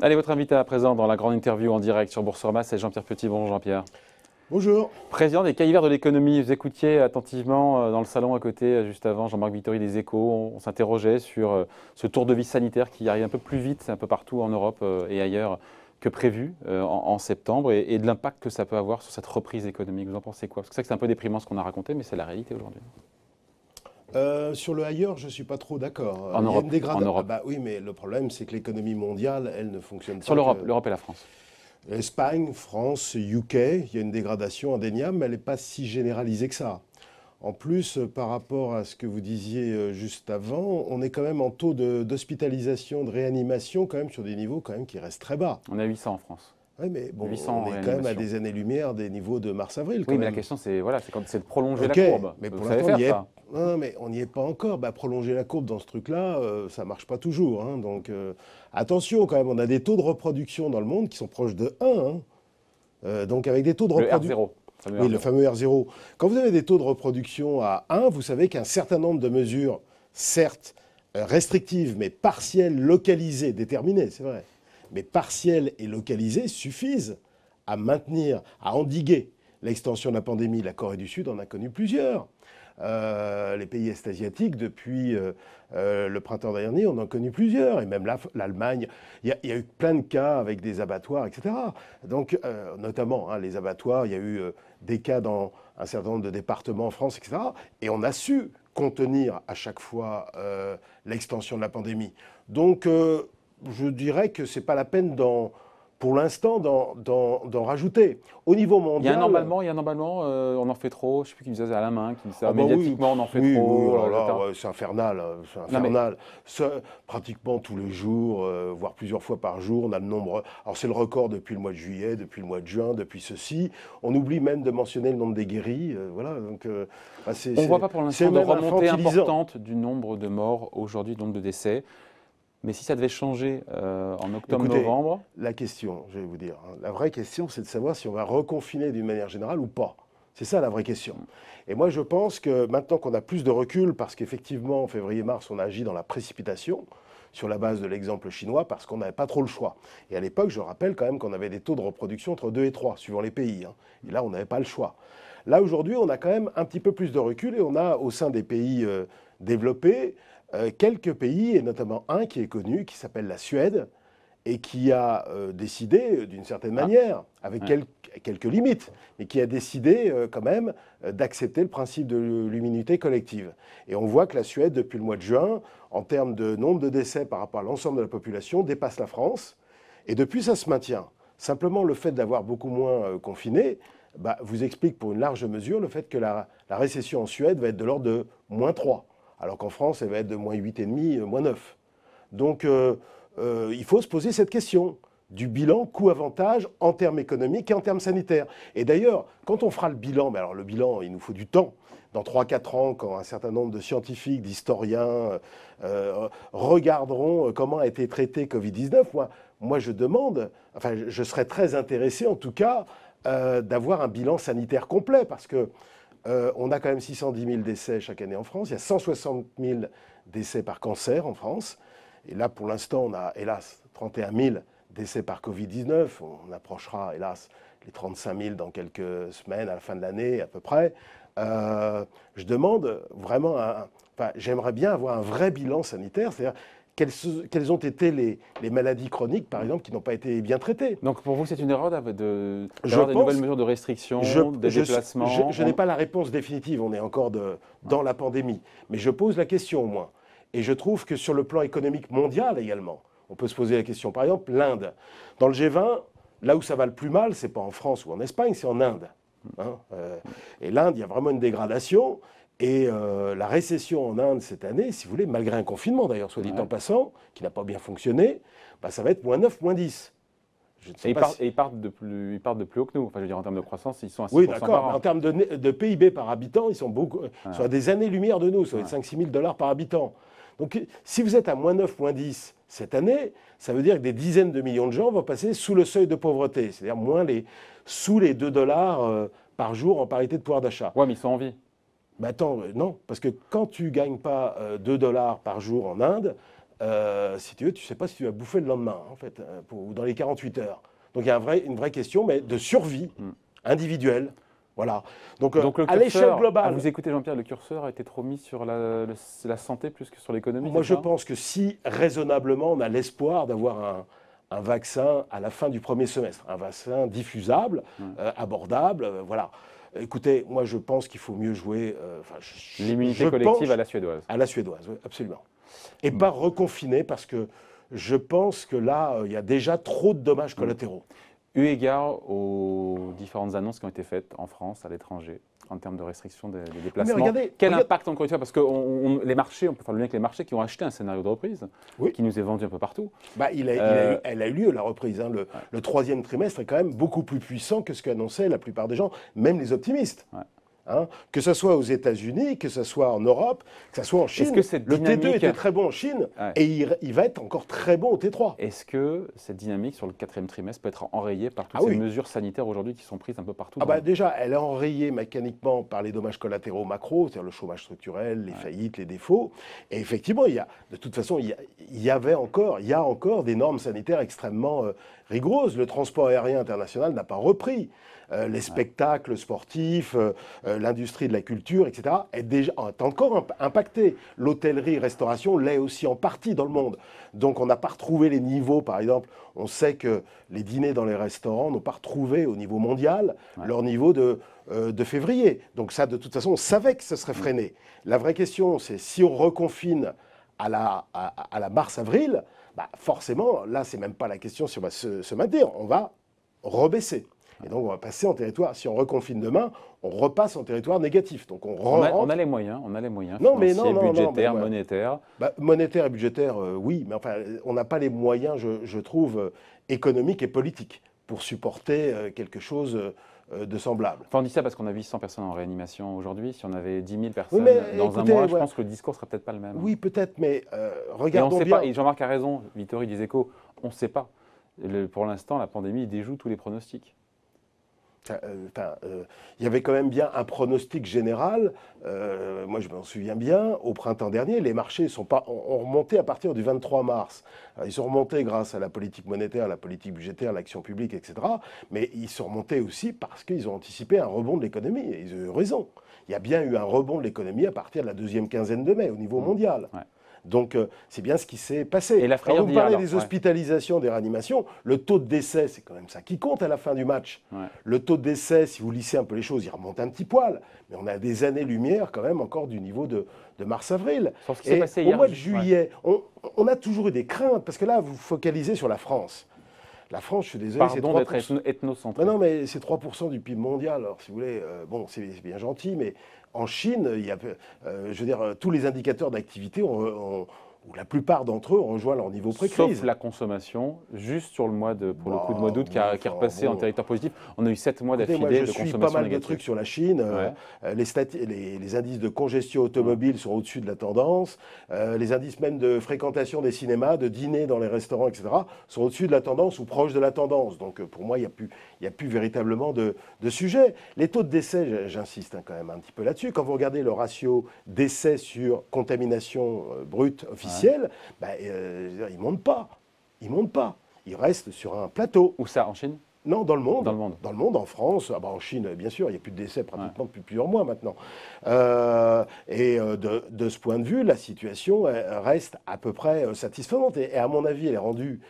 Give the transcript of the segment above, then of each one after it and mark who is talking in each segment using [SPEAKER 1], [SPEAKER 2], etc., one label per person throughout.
[SPEAKER 1] Allez, votre invité à présent dans la grande interview en direct sur Boursorama, c'est Jean-Pierre Petit. Bonjour Jean-Pierre. Bonjour. Président des Cahiers de l'économie, vous écoutiez attentivement euh, dans le salon à côté, euh, juste avant, Jean-Marc Vittori des Échos. On, s'interrogeait sur euh, ce tour de vie sanitaire qui arrive un peu plus vite un peu partout en Europe et ailleurs que prévu en, septembre et, de l'impact que ça peut avoir sur cette reprise économique. Vous en pensez quoi Parce que c'est un peu déprimant ce qu'on a raconté, mais c'est la réalité aujourd'hui.
[SPEAKER 2] Euh, sur le ailleurs, je ne suis pas trop d'accord. En, Europe, en Europe. Ah bah oui, mais le problème, c'est que l'économie mondiale, elle ne fonctionne pas. Sur l'Europe, l'Europe et la France. Espagne, France, UK, il y a une dégradation indéniable, mais elle n'est pas si généralisée que ça. En plus, euh, par rapport à ce que vous disiez euh, juste avant, on est quand même en taux d'hospitalisation, de, réanimation, quand même sur des niveaux quand même qui restent très bas.
[SPEAKER 1] On a 800 en France. Oui, mais bon, 800 on est quand même à des
[SPEAKER 2] années-lumière des niveaux de mars-avril. Oui, mais la
[SPEAKER 1] question, c'est voilà, quand de prolonger la courbe. Mais vous pour l'instant, on
[SPEAKER 2] non, mais on n'y est pas encore. Bah, prolonger la courbe dans ce truc-là, ça euh, ça marche pas toujours. Hein. donc euh, attention quand même, on a des taux de reproduction dans le monde qui sont proches de 1. Hein. Euh, donc avec des taux de reproduction. Oui, le fameux R0. Quand vous avez des taux de reproduction à 1, vous savez qu'un certain nombre de mesures, certes restrictives, mais partielles, localisées, déterminées, c'est vrai, mais partielles et localisées suffisent à maintenir, à endiguer l'extension de la pandémie. La Corée du Sud en a connu plusieurs. Euh, les pays est-asiatiques, depuis euh, euh, le printemps dernier, on en connu plusieurs, et même l'Allemagne, il y, a eu plein de cas avec des abattoirs, etc. Donc, notamment hein, les abattoirs, il y a eu des cas dans un certain nombre de départements en France, etc. Et on a su contenir à chaque fois l'extension de la pandémie. Donc, je dirais que ce n'est pas la peine d'en pour l'instant, d'en rajouter. Au niveau mondial. Il y a un emballement,
[SPEAKER 1] il y a un euh, on en fait trop. Je ne sais plus qui me disait à la main, qui disait ah bah médiatiquement, on en fait trop. Oh euh, c'est infernal. Hein, c'est infernal. Pratiquement tous les
[SPEAKER 2] jours, euh, voire plusieurs fois par jour, on a le nombre. Alors, c'est le record depuis le mois de juillet, depuis le mois de juin, depuis ceci. On oublie même de mentionner le nombre des guéris. voilà. Donc, bah, on ne voit pas pour l'instant de remontée importante
[SPEAKER 1] du nombre de morts aujourd'hui, du nombre de décès. Mais si ça devait changer euh, en octobre-novembre La question, je vais vous dire, hein, la vraie question, c'est de savoir
[SPEAKER 2] si on va reconfiner d'une manière générale ou pas. C'est ça la vraie question. Et moi, je pense que maintenant qu'on a plus de recul, parce qu'effectivement, en février-mars, on a agi dans la précipitation, sur la base de l'exemple chinois parce qu'on n'avait pas trop le choix. Et à l'époque, je rappelle quand même qu'on avait des taux de reproduction entre 2 et 3, suivant les pays. Hein. Et là, on n'avait pas le choix. Là, aujourd'hui, on a quand même un petit peu plus de recul et on a, au sein des pays euh, développés, euh, quelques pays, et notamment un qui est connu, qui s'appelle la Suède, et qui a euh, décidé, euh, d'une certaine ah. manière, avec quelques limites, mais qui a décidé quand même d'accepter le principe de l'immunité collective. Et on voit que la Suède, depuis le mois de juin, en termes de nombre de décès par rapport à l'ensemble de la population, dépasse la France. Et depuis, ça se maintient. Simplement, le fait d'avoir beaucoup moins confiné, bah, vous explique pour une large mesure le fait que la, la récession en Suède va être de l'ordre de moins 3 alors qu'en France, elle va être de moins 8,5, moins 9. Donc, euh, euh, il faut se poser cette question du bilan coût-avantage en termes économiques et en termes sanitaires. Et d'ailleurs, quand on fera le bilan, mais alors le bilan, il nous faut du temps. Dans 3-4 ans, quand un certain nombre de scientifiques, d'historiens euh, regarderont comment a été traité Covid-19, moi, je demande, enfin je serais très intéressé en tout cas, d'avoir un bilan sanitaire complet parce que euh, on a quand même 610 000 décès chaque année en France. Il y a 160 000 décès par cancer en France. Et là, pour l'instant, on a, hélas, 31 000 décès par Covid-19. On approchera, hélas, les 35 000 dans quelques semaines, à la fin de l'année à peu près. Euh, je demande vraiment, j'aimerais bien avoir un vrai bilan sanitaire, c'est-à-dire quelles, ont été les, maladies chroniques, par exemple, qui n'ont pas été bien traitées. Donc pour vous, c'est une erreur de, de nouvelles mesures de restriction, de déplacement je, Je, n'ai pas la réponse définitive, on est encore dans la pandémie. Mais je pose la question au moins. Et je trouve que sur le plan économique mondial également, on peut se poser la question. Par exemple, l'Inde. Dans le G20, là où ça va le plus mal, c'est pas en France ou en Espagne, c'est en Inde. Hein, euh, et l'Inde, il y a vraiment une dégradation. Et euh, la récession en Inde cette année, si vous voulez, malgré un confinement d'ailleurs, soit dit en passant, qui n'a pas bien fonctionné, bah, ça va être moins 9, moins 10. et,
[SPEAKER 1] ils partent de plus, ils partent de plus haut que nous. en termes de croissance, ils sont à 6 Oui, d'accord. En
[SPEAKER 2] termes de, PIB par habitant, ils sont, beaucoup, à euh, des années-lumière de nous, soit être 5-6 000 dollars par habitant. Donc, si vous êtes à moins 9, moins 10 cette année, ça veut dire que des dizaines de millions de gens vont passer sous le seuil de pauvreté, c'est-à-dire moins les, sous les 2 dollars euh, par jour en parité de pouvoir d'achat. Oui, mais ils sont en vie. Mais attends, euh, non, parce que quand tu gagnes pas 2 euh, dollars par jour en Inde, euh, si tu veux, tu sais pas si tu vas bouffer le lendemain, hein, en fait, pour, ou dans les 48 heures. Donc il y a un vrai, une vraie question, mais de survie hmm. individuelle. Voilà. Donc, à l'échelle globale. Ah, vous
[SPEAKER 1] écoutez, Jean-Pierre, le curseur a été trop mis sur la, santé plus que sur l'économie. Moi, je pense que si
[SPEAKER 2] raisonnablement on a l'espoir d'avoir un, vaccin à la fin du premier semestre, un vaccin diffusable, hmm. abordable, voilà. Écoutez, moi je pense qu'il faut mieux jouer. Euh, L'immunité collective à la suédoise. À la suédoise, oui, absolument. Et hmm. pas reconfiner parce que
[SPEAKER 1] je pense que là, euh, il y a déjà trop de dommages hmm. collatéraux eu égard aux différentes annonces qui ont été faites en France, à l'étranger, en termes de restrictions des, déplacements. Quel impact encore une Parce que les marchés, on peut faire le lien avec les marchés qui ont acheté un scénario de reprise, qui nous est vendu un peu partout. Bah, il euh, elle a eu lieu, la reprise. Hein.
[SPEAKER 2] Le, troisième trimestre est quand même beaucoup plus puissant que ce qu'annonçaient la plupart des gens, même les optimistes. Hein, que ce soit aux États-Unis, que ce soit en Europe, que ce soit en Chine. le T2 était très bon en Chine et il,
[SPEAKER 1] va être encore très bon au T3. Est-ce que cette dynamique sur le quatrième trimestre peut être enrayée par toutes ah ces mesures sanitaires aujourd'hui qui sont prises un peu partout ah bah Déjà,
[SPEAKER 2] elle est enrayée mécaniquement par les dommages collatéraux macro, c'est-à-dire le chômage structurel, les faillites, les défauts. Et effectivement, il y de toute façon, il y, a, avait encore, il y encore des normes sanitaires extrêmement euh, rigoureuses. Le transport aérien international n'a pas repris. Euh, les spectacles sportifs, euh, euh, l'industrie de la culture, etc., est, déjà, est encore impactée. L'hôtellerie, restauration l'est aussi en partie dans le monde. Donc on n'a pas retrouvé les niveaux, par exemple, on sait que les dîners dans les restaurants n'ont pas retrouvé au niveau mondial leur niveau de, de février. Donc ça, de toute façon, on savait que ce serait mm. freiné. La vraie question, c'est si on reconfine à la, à la mars-avril, bah forcément, là, c'est même pas la question si on va se, se maintenir, on va rebaisser. Et donc, on va passer en territoire. Si on reconfine demain, on repasse en territoire négatif. Donc, on, a, les moyens, on a les moyens. financiers, budgétaires, monétaires.
[SPEAKER 1] monétaires.
[SPEAKER 2] Bah, monétaire et budgétaire, euh, oui, mais enfin, on n'a
[SPEAKER 1] pas les moyens, je, trouve, euh, économiques et politiques pour supporter euh, quelque chose de semblable. Enfin, on dit ça parce qu'on a 800 personnes en réanimation aujourd'hui. Si on avait 10 000 personnes dans un mois, je pense que le discours serait peut-être pas le même. Oui,
[SPEAKER 2] peut-être, mais regardons et sait Pas, et
[SPEAKER 1] Jean-Marc a raison, Vittori des Échos, on ne sait pas. pour l'instant, la pandémie déjoue tous les pronostics il euh, euh, y avait quand même bien un pronostic général. Euh, moi, je
[SPEAKER 2] m'en souviens bien. Au printemps dernier, les marchés ont remonté à partir du 23 mars. ils sont remontés grâce à la politique monétaire, la politique budgétaire, l'action publique, etc. Mais ils sont remontés aussi parce qu'ils ont anticipé un rebond de l'économie. ils ont eu raison. Il y a bien eu un rebond de l'économie à partir de la deuxième quinzaine de mai au niveau mmh. mondial. Donc euh, c'est bien ce qui s'est passé. Et la frayeur quand vous parlez des hospitalisations, des réanimations, le taux de décès, c'est quand même ça qui compte à la fin du match. Le taux de décès, si vous lissez un peu les choses, il remonte un petit poil. Mais on a des années-lumière quand même encore du niveau de, mars-avril. Au mois de juillet, on, a toujours eu des craintes, parce que là, vous focalisez sur la France. La France, je suis désolé, c'est
[SPEAKER 1] 3%.
[SPEAKER 2] Non, mais c'est 3% du PIB mondial. Alors, si vous voulez, euh, bon, c'est bien gentil, mais en Chine, il y a, euh, je veux dire, tous les indicateurs d'activité ont, où la plupart d'entre eux rejoignent leur niveau pré-crise. Sauf
[SPEAKER 1] la consommation, juste sur le mois de, pour le coup de bah, mois d'août, qui, qui est repassé en territoire positif. On a eu 7 mois d'affilée de consommation Je suis pas mal de trucs
[SPEAKER 2] sur la Chine. Euh, euh, les, indices de congestion automobile sont au-dessus de la tendance. Euh, les indices même de fréquentation des cinémas, de dîner dans les restaurants, etc., sont au-dessus de la tendance ou proches de la tendance. Donc pour moi, il n'y a, plus, a plus véritablement de, sujet. Les taux de décès, j'insiste hein, quand même un petit peu là-dessus. Quand vous regardez le ratio décès sur contamination brute officielle, bah, euh, il ils ne montent pas. Ils montent pas. Ils restent sur un plateau. Où ça En Chine non, dans le monde. Dans le monde. Dans le monde, en France, ah bah en Chine, bien sûr, il n'y a plus de décès pratiquement depuis plusieurs mois maintenant. Euh, et euh, de, ce point de vue, la situation reste à peu près satisfaisante. Et, à mon avis, elle est rendue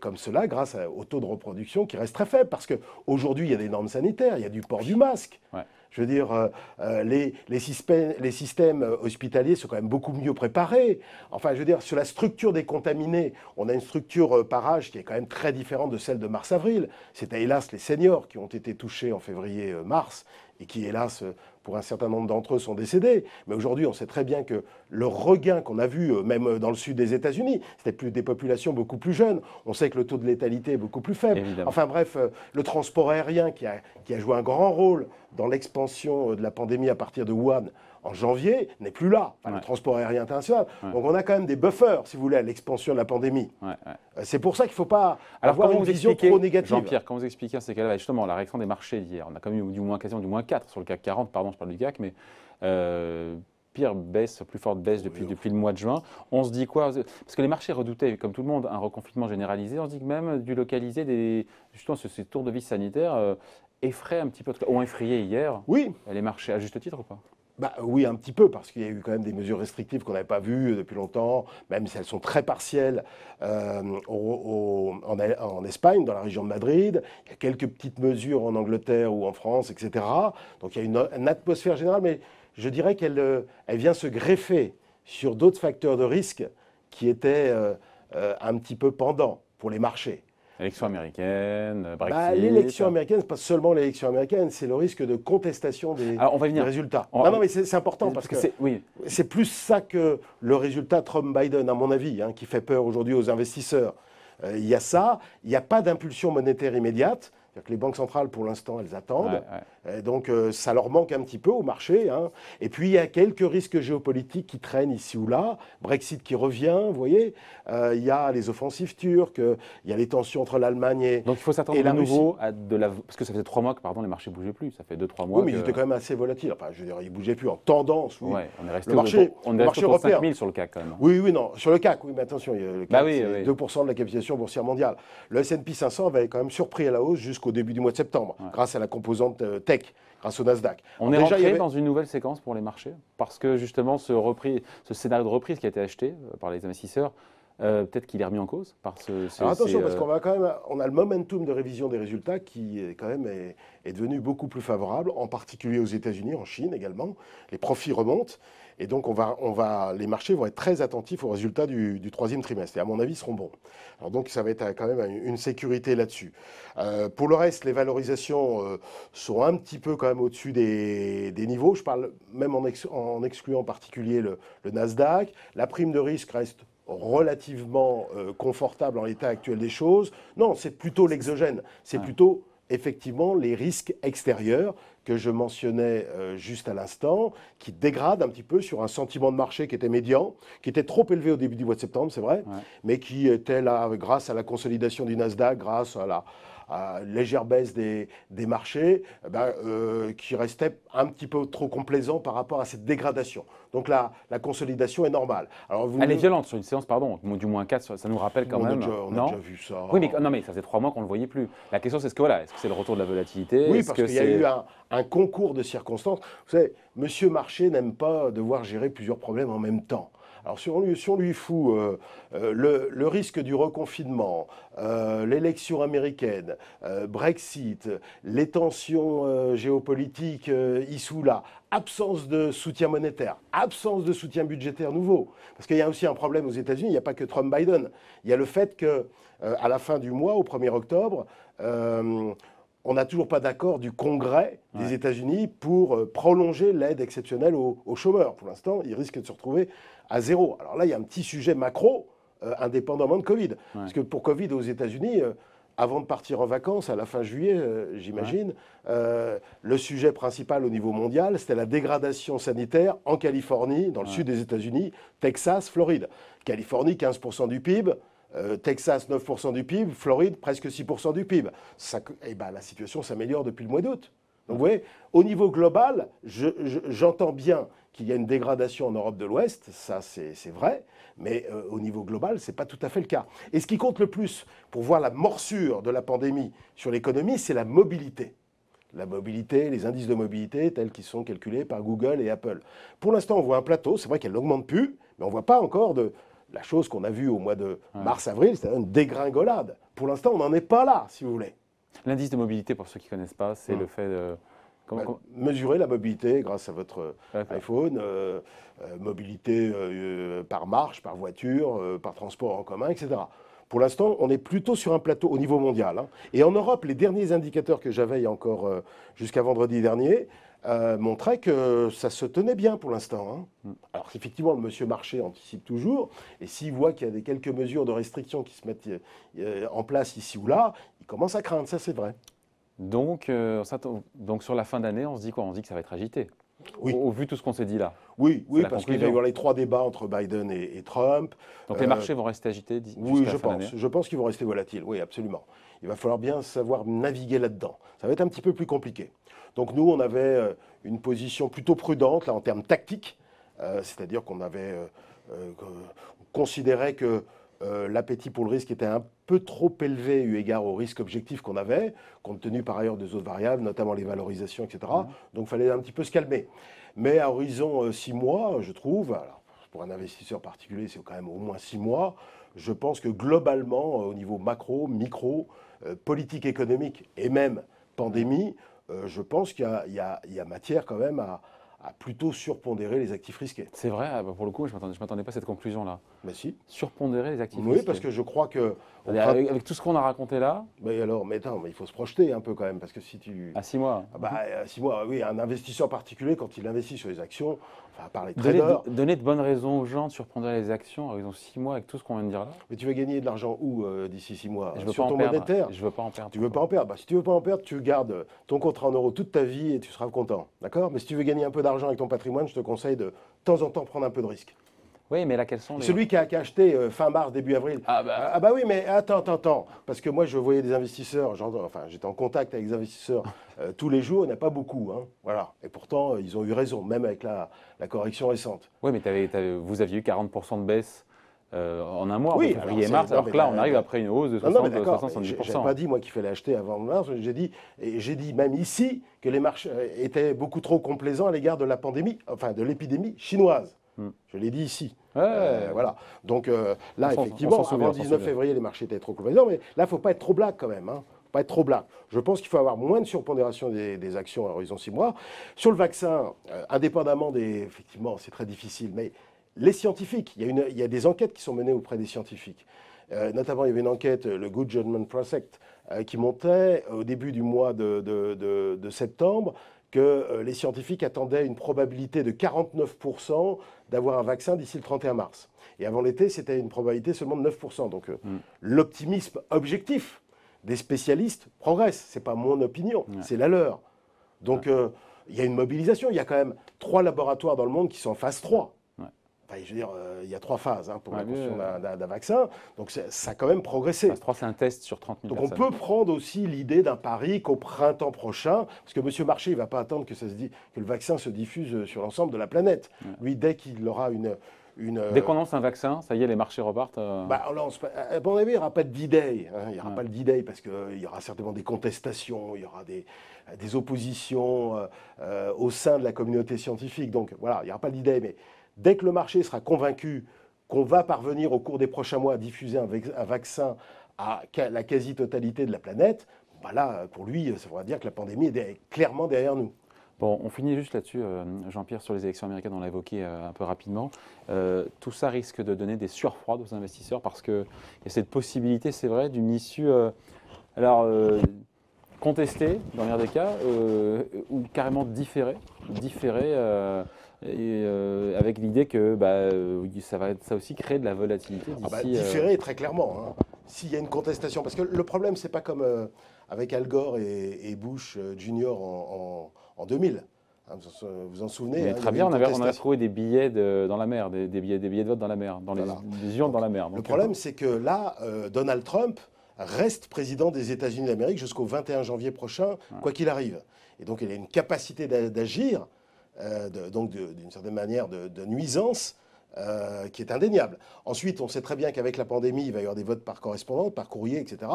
[SPEAKER 2] comme cela grâce au taux de reproduction qui reste très faible. Parce qu'aujourd'hui, il y a des normes sanitaires, il y a du port du masque. Je veux dire, euh, euh, les, systèmes, hospitaliers sont quand même beaucoup mieux préparés. Enfin, je veux dire, sur la structure des contaminés, on a une structure euh, par âge qui est quand même très différente de celle de mars-avril. à hélas les seniors qui ont été touchés en février-mars et qui, hélas, euh, pour un certain nombre d'entre eux, sont décédés. Mais aujourd'hui, on sait très bien que le regain qu'on a vu, euh, même euh, dans le sud des États-Unis, c'était plus des populations beaucoup plus jeunes. On sait que le taux de létalité est beaucoup plus faible. Enfin bref, le transport aérien qui a, qui a joué un grand rôle dans l'expansion de la pandémie à partir de Wuhan en janvier n'est plus là, le transport aérien international. Donc on a quand même des buffers, si vous voulez, à l'expansion de la pandémie. Euh, c'est pour ça qu'il ne faut pas avoir une vision trop négative. Jean-Pierre,
[SPEAKER 1] quand vous expliquez ces cas-là, justement, la réaction des marchés d'hier, on a quand même eu du moins quasiment du moins 4 sur le CAC 40, pardon, je parle du CAC, mais. Euh, pire baisse, plus forte baisse depuis, depuis le mois de juin. On se dit quoi Parce que les marchés redoutaient, comme tout le monde, un reconfinement généralisé. On se dit que même du localiser des, justement, ces tours de vie sanitaires euh, un petit peu, ont effrayé hier oui. les marchés, à juste titre ou pas
[SPEAKER 2] bah, oui, un petit peu, parce qu'il y a eu quand même des mesures restrictives qu'on n'avait pas vues depuis longtemps, même si elles sont très partielles euh, en, Espagne, dans la région de Madrid. Il y a quelques petites mesures en Angleterre ou en France, etc. Donc il y a une, atmosphère générale, mais je dirais qu'elle euh, vient se greffer sur d'autres facteurs de risque qui étaient euh, un petit
[SPEAKER 1] peu pendants pour les marchés. L'élection américaine, euh, bah, Brexit. l'élection euh.
[SPEAKER 2] américaine, c'est pas seulement l'élection américaine, c'est le risque de contestation des, ah, on va venir. résultats. Non, non, mais c'est important parce, que, c'est oui. plus ça que le résultat Trump-Biden, à mon avis, hein, qui fait peur aujourd'hui aux investisseurs. Euh, il y a ça, il n'y a pas d'impulsion monétaire immédiate. Que les banques centrales, pour l'instant, elles attendent. Euh, donc euh, ça leur manque un petit peu au marché. Hein. Et puis il y a quelques risques géopolitiques qui traînent ici ou là. Brexit qui revient, vous voyez. Euh, il y a les offensives turques, il y a les tensions entre l'Allemagne et Donc il faut s'attendre à nouveau
[SPEAKER 1] à de la... Parce que ça faisait trois mois que pardon, les marchés ne bougeaient plus. Ça fait deux, trois mois. Oui, mais ils étaient quand même
[SPEAKER 2] assez volatiles. Enfin, je veux dire, ils ne
[SPEAKER 1] bougeaient plus en tendance. Oui. on est resté le marché, on le marché 5 sur le CAC quand même.
[SPEAKER 2] Oui, oui, non. Sur le CAC, oui, mais attention, le bah CAC, 2% de la capitalisation boursière mondiale. Le S&P 500 avait quand même surpris à la hausse jusqu'au début du mois de septembre, grâce à
[SPEAKER 1] la composante tech grâce au Nasdaq. On est déjà, rentré dans une nouvelle séquence pour les marchés parce que justement ce, ce scénario de reprise qui a été acheté euh, par les investisseurs euh, peut-être qu'il est remis en cause par attention, parce euh, qu'on
[SPEAKER 2] quand même, on a le momentum de révision des résultats qui quand même est, devenu beaucoup plus favorable, en particulier aux États-Unis, en Chine également. Les profits remontent et donc on va, on va, les marchés vont être très attentifs aux résultats du, troisième trimestre et à mon avis ils seront bons. donc ça va être euh, quand même une sécurité là-dessus. pour le reste, les valorisations sont un petit peu quand même au-dessus des, niveaux. Je parle même en, excluant en particulier le Nasdaq. La prime de risque reste relativement euh, confortable en l'état actuel des choses. Non, c'est plutôt l'exogène. C'est plutôt effectivement les risques extérieurs que je mentionnais euh, juste à l'instant, qui dégradent un petit peu sur un sentiment de marché qui était médian, qui était trop élevé au début du mois de septembre, c'est vrai, mais qui était là grâce à la consolidation du Nasdaq, grâce à la, à légère baisse des, des marchés, eh ben, euh, qui restait un petit peu trop complaisant par rapport à cette dégradation. Donc la, la consolidation est normale. Alors Elle est violente
[SPEAKER 1] sur une séance, pardon, du moins 4, ça nous rappelle quand même. on non a déjà vu ça. Oui, mais, non, mais ça fait trois mois qu'on ne le voyait plus. La question, c'est ce que voilà, est-ce que c'est le retour de la volatilité Oui, parce qu'il y a eu un,
[SPEAKER 2] un, concours de circonstances. Vous savez, Monsieur Marché n'aime pas devoir gérer plusieurs problèmes en même temps. Alors si on lui, fout euh, euh, le, risque du reconfinement, euh, l'élection américaine, Brexit, les tensions géopolitiques issues là, absence de soutien monétaire, absence de soutien budgétaire nouveau, parce qu'il y a aussi un problème aux États-Unis, il n'y a pas que Trump-Biden, il y a le fait que à la fin du mois, au 1er octobre, on n'a toujours pas d'accord du Congrès des États-Unis pour prolonger l'aide exceptionnelle aux, aux chômeurs. Pour l'instant, ils risquent de se retrouver à zéro. Alors là, il y a un petit sujet macro, euh, indépendamment de Covid. Parce que pour Covid aux États-Unis, euh, avant de partir en vacances, à la fin juillet, euh, j'imagine, le sujet principal au niveau mondial, c'était la dégradation sanitaire en Californie, dans le sud des États-Unis, Texas, Floride. Californie, 15% du PIB. Texas, 9% du PIB, Floride, presque 6% du PIB. Ça, eh ben, la situation s'améliore depuis le mois d'août. Donc vous voyez, au niveau global, j'entends bien qu'il y a une dégradation en Europe de l'Ouest, ça c'est vrai, mais euh, au niveau global, ce n'est pas tout à fait le cas. Et ce qui compte le plus pour voir la morsure de la pandémie sur l'économie, c'est la mobilité la mobilité, les indices de mobilité tels qu'ils sont calculés par Google et Apple. Pour l'instant, on voit un plateau, c'est vrai qu'elle n'augmente plus, mais on ne voit pas encore de la chose qu'on a vue au mois de mars-avril, c'est-à-dire une dégringolade. Pour l'instant, on n'en est pas là, si vous voulez.
[SPEAKER 1] L'indice de mobilité, pour ceux qui ne connaissent pas, c'est hum. le fait de bah, Mesurer la mobilité grâce à votre iPhone, euh,
[SPEAKER 2] euh, mobilité euh, par marche, par voiture, par transport en commun, etc. Pour l'instant, on est plutôt sur un plateau au niveau mondial. Hein. Et en Europe, les derniers indicateurs que j'avais encore jusqu'à vendredi dernier montraient que ça se tenait bien pour l'instant. Hein. Hmm. Alors effectivement, le monsieur Marché anticipe toujours. Et s'il voit qu'il y a quelques mesures de restriction qui se mettent
[SPEAKER 1] en place ici ou là, il commence à craindre, ça c'est vrai. Donc, euh, donc sur la fin d'année, on se dit quoi On se dit que ça va être agité. Oui. Au, vu de tout ce qu'on s'est dit là. Oui, oui parce qu'il va y avoir les
[SPEAKER 2] trois débats entre Biden et, Trump. Donc les euh, marchés vont rester agités Oui, la je, pense, je pense qu'ils vont rester volatiles, oui, absolument. Il va falloir bien savoir naviguer là-dedans. Ça va être un petit peu plus compliqué. Donc nous, on avait euh, une position plutôt prudente là, en termes tactiques, c'est-à-dire qu'on avait euh, considéré que euh, l'appétit pour le risque était un peu trop élevé eu égard au risque objectif qu'on avait, compte tenu par ailleurs des autres variables, notamment les valorisations, etc. Mm-hmm. Donc il fallait un petit peu se calmer. Mais à horizon 6 euh, mois, je trouve, pour un investisseur particulier, c'est quand même au moins 6 mois, je pense que globalement, euh, au niveau macro, micro, politique économique et même pandémie, je pense qu'il y, a matière quand même à, à plutôt surpondérer les actifs risqués.
[SPEAKER 1] C'est vrai, ah, bah, pour le coup, je ne m'attendais pas à cette conclusion-là. Mais bah, si. Surpondérer les activités. Oui, parce que je crois que. Avec, tout ce qu'on a raconté là. Mais alors, mais attends, mais il faut se projeter un peu quand même, parce que si tu. À six mois. Ah bah, à six mois, oui, un
[SPEAKER 2] investisseur particulier, quand il investit sur les actions, enfin, par les traders.
[SPEAKER 1] Donner, de bonnes raisons aux gens de surpondérer les actions à ont six mois avec tout ce qu'on vient de dire là. Mais tu vas gagner de l'argent où euh, d'ici six mois Je veux Sur pas ton en monétaire. Je veux pas en perdre. Tu veux pas en perdre. Bah, si tu veux pas en perdre, tu gardes ton
[SPEAKER 2] contrat en euros toute ta vie et tu seras content. D'accord Mais si tu veux gagner un peu d'argent avec ton patrimoine, je te conseille de, de temps en temps prendre un peu de risque.
[SPEAKER 1] Oui, mais là, quels sont les...
[SPEAKER 2] Celui qui a, acheté euh, fin mars, début avril.
[SPEAKER 1] Ah bah. ah bah... oui,
[SPEAKER 2] mais attends, attends, attends. Parce que moi, je voyais des investisseurs, genre, enfin, j'étais en contact avec des investisseurs ah. euh, tous les jours, il n'y en a pas beaucoup. Hein. voilà. Et pourtant, euh, ils ont eu raison, même avec la, correction récente.
[SPEAKER 1] Oui, mais vous aviez eu 40% de baisse en un mois, en février et mars, alors que là, bah, on arrive bah, après une hausse de 60, non, non, Je n'ai pas
[SPEAKER 2] dit, moi, qu'il fallait acheter avant mars, j'ai dit, j'ai dit même ici que les marchés étaient beaucoup trop complaisants à l'égard de la pandémie, enfin, de l'épidémie chinoise. Hmm. Je l'ai dit ici. Euh, voilà. Donc euh, là, effectivement, avant le 19 février, les marchés étaient trop convaincants. mais là, il ne faut pas être trop blanc, quand même. Hein. pas être trop blanc. Je pense qu'il faut avoir moins de surpondération des, actions à horizon 6 mois. Sur le vaccin, euh, indépendamment des. Effectivement, c'est très difficile, mais les scientifiques, il y, a des enquêtes qui sont menées auprès des scientifiques. notamment, il y avait une enquête, le Good Judgment Project, qui montait au début du mois de septembre que euh, les scientifiques attendaient une probabilité de 49% d'avoir un vaccin d'ici le 31 mars. Et avant l'été, c'était une probabilité seulement de 9%. Donc euh, mm. l'optimisme objectif des spécialistes progresse. Ce n'est pas mon opinion, c'est la leur. Donc euh, il y a une mobilisation. Il y a quand même trois laboratoires dans le monde qui sont en phase 3 je veux dire, euh, il y a trois phases hein, pour la production d'un vaccin. Donc, ça a quand même progressé. Phase
[SPEAKER 1] 3, c'est un test sur 30 000 Donc, on peut
[SPEAKER 2] prendre aussi l'idée d'un pari qu'au printemps prochain, parce que M. Marché, il ne va pas attendre que, ça se que le vaccin se diffuse euh, sur l'ensemble de la planète. Lui, dès qu'il aura une, une, Dès qu'on
[SPEAKER 1] lance un vaccin, ça y est, les marchés repartent euh. bon bah,
[SPEAKER 2] on À il n'y aura pas de D-Day. Hein. il n'y aura pas le D-Day parce qu'il il y aura certainement des contestations, il y aura des, des oppositions au sein de la communauté scientifique. Donc voilà, il n'y aura pas de D-Day, mais Dès que le marché sera convaincu qu'on va parvenir au cours des prochains mois à diffuser un, vaccin à la quasi-totalité de la planète, bah là, pour lui, ça voudra dire que la pandémie est
[SPEAKER 1] clairement derrière nous. Bon, on finit juste là-dessus, euh, Jean-Pierre, sur les élections américaines, on l'a évoqué euh, un peu rapidement. Euh, tout ça risque de donner des surfroides aux investisseurs parce qu'il y a cette possibilité, c'est vrai, d'une issue, alors, contestée dans le des cas, ou carrément différée, différée et euh, avec l'idée que bah, euh, ça va ça aussi créer de la volatilité. Ah bah, euh, différer
[SPEAKER 2] très clairement, hein. s'il y a une contestation. Parce que le problème, c'est pas comme avec Al Gore et, Bush Junior en, 2000. Hein. vous, vous en souvenez hein, Très bien, on, avait, a
[SPEAKER 1] trouvé des billets de, dans la mer, des, billets, des billets de vote dans la mer, dans les, des urnes dans la mer. le problème,
[SPEAKER 2] c'est que là, Donald Trump reste président des États-Unis d'Amérique jusqu'au 21 janvier prochain, quoi qu'il arrive. Et donc, il a une capacité d'agir euh, donc d'une certaine manière de, nuisance. Euh, qui est indéniable. Ensuite, on sait très bien qu'avec la pandémie, il va y avoir des votes par correspondance, par courrier, etc.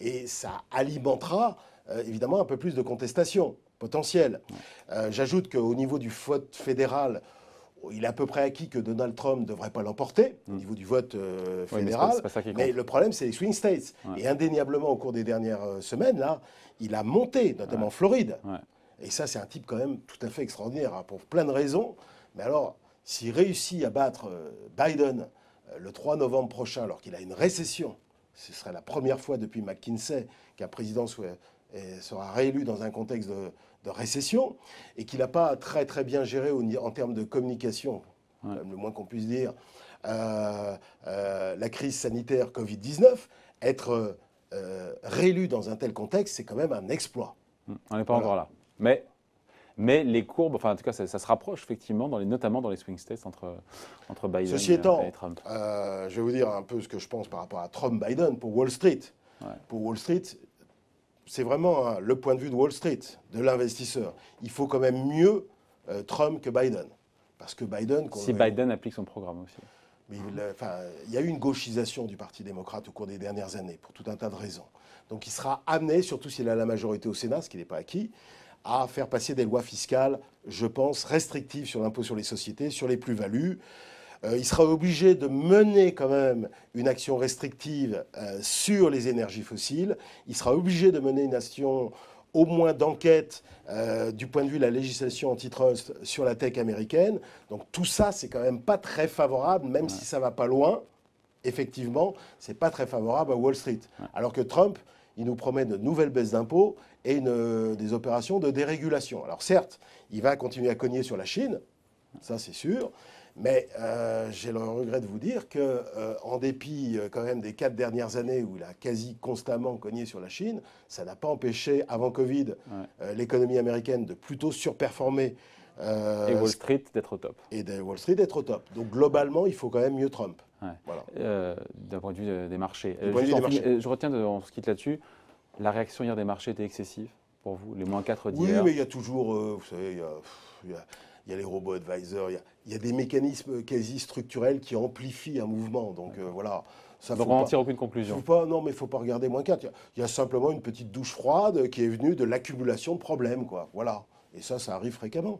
[SPEAKER 2] Et ça alimentera euh, évidemment un peu plus de contestation potentielle. J'ajoute qu'au niveau du vote fédéral, il est à peu près acquis que Donald Trump ne devrait pas l'emporter au mm. niveau du vote fédéral. mais, le problème, c'est les swing states. Et indéniablement, au cours des dernières semaines, là, il a monté, notamment en Floride. Ouais. Et ça, c'est un type quand même tout à fait extraordinaire, hein, pour plein de raisons. Mais alors, s'il réussit à battre euh, Biden euh, le 3 novembre prochain, alors qu'il a une récession, ce serait la première fois depuis McKinsey qu'un président sera réélu dans un contexte de, récession, et qu'il n'a pas très très bien géré en termes de communication, le moins qu'on puisse dire, euh, la crise sanitaire Covid-19, être réélu dans un tel contexte, c'est quand même un exploit.
[SPEAKER 1] Hum, on n'est pas encore là. Mais les courbes, enfin en tout cas, ça, se rapproche effectivement, notamment dans les swing states entre, Biden et Trump. étant,
[SPEAKER 2] euh, je vais vous dire un peu ce que je pense par rapport à Trump-Biden pour Wall Street. Pour Wall Street, c'est vraiment hein, le point de vue de Wall Street, de l'investisseur. Il faut quand même mieux euh, Trump que Biden. Parce que Biden. Si Biden applique son programme aussi. il y a eu une gauchisation du Parti démocrate au cours des dernières années, pour tout un tas de raisons. Donc il sera amené, surtout s'il a la majorité au Sénat, ce qui n'est pas acquis, à faire passer des lois fiscales, je pense, restrictives sur l'impôt sur les sociétés, sur les plus-values. Euh, il sera obligé de mener quand même une action restrictive euh, sur les énergies fossiles. Il sera obligé de mener une action au moins d'enquête euh, du point de vue de la législation antitrust sur la tech américaine. Donc tout ça, c'est quand même pas très favorable, même si ça va pas loin. Effectivement, c'est pas très favorable à Wall Street. Alors que Trump, il nous promet de nouvelles baisses d'impôts et une, euh, des opérations de dérégulation. Alors certes, il va continuer à cogner sur la Chine, ça c'est sûr, mais euh, j'ai le regret de vous dire que, euh, en dépit quand même des quatre dernières années où il a quasi constamment cogné sur la Chine, ça n'a pas empêché, avant Covid, l'économie américaine de plutôt surperformer. et Wall
[SPEAKER 1] Street d'être au top.
[SPEAKER 2] Et de Wall Street d'être au top. Donc globalement, il faut quand même mieux Trump.
[SPEAKER 1] D'un point de vue des marchés. je retiens, de, on se quitte là-dessus. La réaction hier des marchés était excessive pour vous Les moins 4 d'hier Oui, mais il y a
[SPEAKER 2] toujours, euh, vous savez, il y a, les robots advisors, il, y a, des mécanismes quasi structurels qui amplifient un mouvement. Donc euh, voilà. Ça Donc on en tire aucune conclusion. non, mais il ne faut pas regarder moins 4. Il y, a, simplement une petite douche froide qui est venue de l'accumulation de problèmes. Quoi. Voilà. Et ça, ça arrive fréquemment.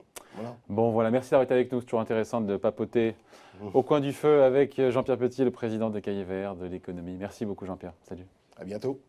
[SPEAKER 1] Bon, voilà. Merci d'avoir été avec nous. C'est toujours intéressant de papoter mmh. au coin du feu avec Jean-Pierre Petit, le président des Cahiers Verts de l'économie. Merci beaucoup, Jean-Pierre. Salut. À bientôt.